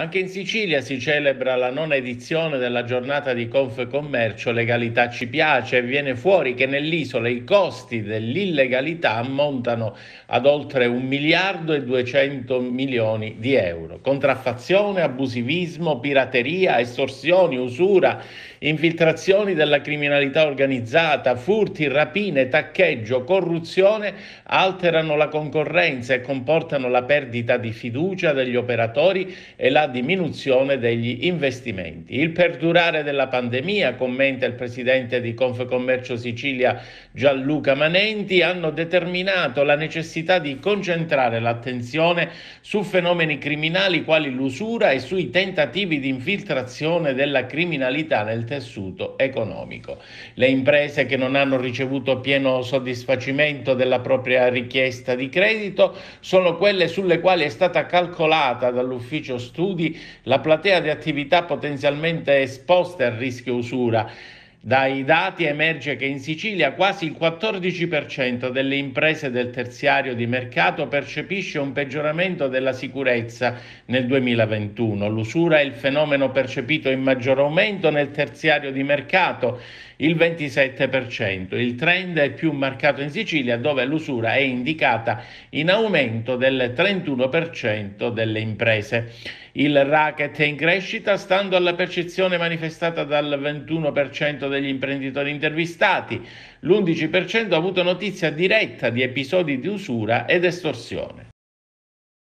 Anche in Sicilia si celebra la nona edizione della giornata di Confcommercio Legalità ci piace e viene fuori che nell'isola i costi dell'illegalità ammontano ad oltre 1 miliardo e 200 milioni di euro. Contraffazione, abusivismo, pirateria, estorsioni, usura, infiltrazioni della criminalità organizzata, furti, rapine, taccheggio, corruzione alterano la concorrenza e comportano la perdita di fiducia degli operatori e la diminuzione degli investimenti. Il perdurare della pandemia, commenta il presidente di Confcommercio Sicilia Gianluca Manenti, hanno determinato la necessità di concentrare l'attenzione su fenomeni criminali quali l'usura e sui tentativi di infiltrazione della criminalità nel tessuto economico. Le imprese che non hanno ricevuto pieno soddisfacimento della propria richiesta di credito sono quelle sulle quali è stata calcolata dall'ufficio studi studi la platea di attività potenzialmente esposte al rischio usura. Dai dati emerge che in Sicilia quasi il 14% delle imprese del terziario di mercato percepisce un peggioramento della sicurezza nel 2021. L'usura è il fenomeno percepito in maggior aumento nel terziario di mercato il 27%. Il trend è più marcato in Sicilia dove l'usura è indicata in aumento del 31% delle imprese. Il racket è in crescita stando alla percezione manifestata dal 21% degli imprenditori intervistati, l'11% ha avuto notizia diretta di episodi di usura ed estorsione.